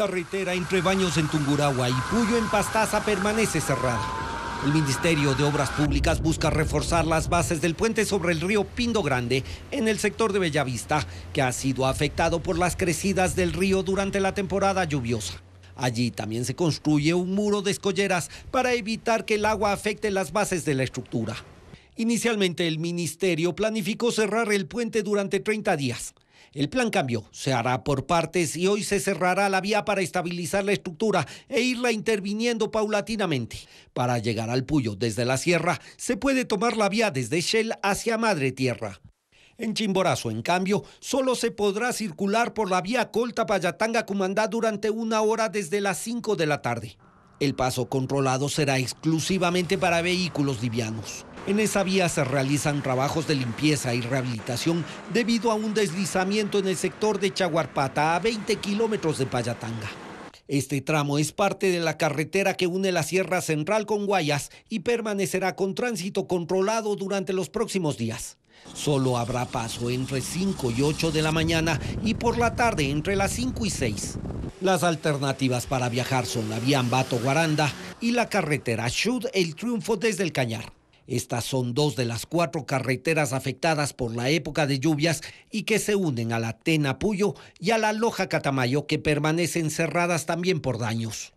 Carretera entre Baños en Tungurahua y Puyo en Pastaza permanece cerrada. El Ministerio de Obras Públicas busca reforzar las bases del puente sobre el río Pindo Grande en el sector de Bellavista, que ha sido afectado por las crecidas del río durante la temporada lluviosa. Allí también se construye un muro de escolleras para evitar que el agua afecte las bases de la estructura. Inicialmente el ministerio planificó cerrar el puente durante 30 días. El plan cambio se hará por partes y hoy se cerrará la vía para estabilizar la estructura e irla interviniendo paulatinamente. Para llegar al Puyo desde la sierra, se puede tomar la vía desde Shell hacia Madre Tierra. En Chimborazo, en cambio, solo se podrá circular por la vía Colta-Payatanga-Cumandá durante una hora desde las 5 de la tarde. El paso controlado será exclusivamente para vehículos livianos. En esa vía se realizan trabajos de limpieza y rehabilitación debido a un deslizamiento en el sector de Chaguarpata, a 20 kilómetros de Payatanga. Este tramo es parte de la carretera que une la Sierra Central con Guayas y permanecerá con tránsito controlado durante los próximos días. Solo habrá paso entre 5 y 8 de la mañana y por la tarde entre las 5 y 6. Las alternativas para viajar son la vía Ambato-Guaranda y la carretera Shud El Triunfo desde el Cañar. Estas son dos de las cuatro carreteras afectadas por la época de lluvias y que se unen a la Tena Puyo y a la Loja Catamayo que permanecen cerradas también por daños.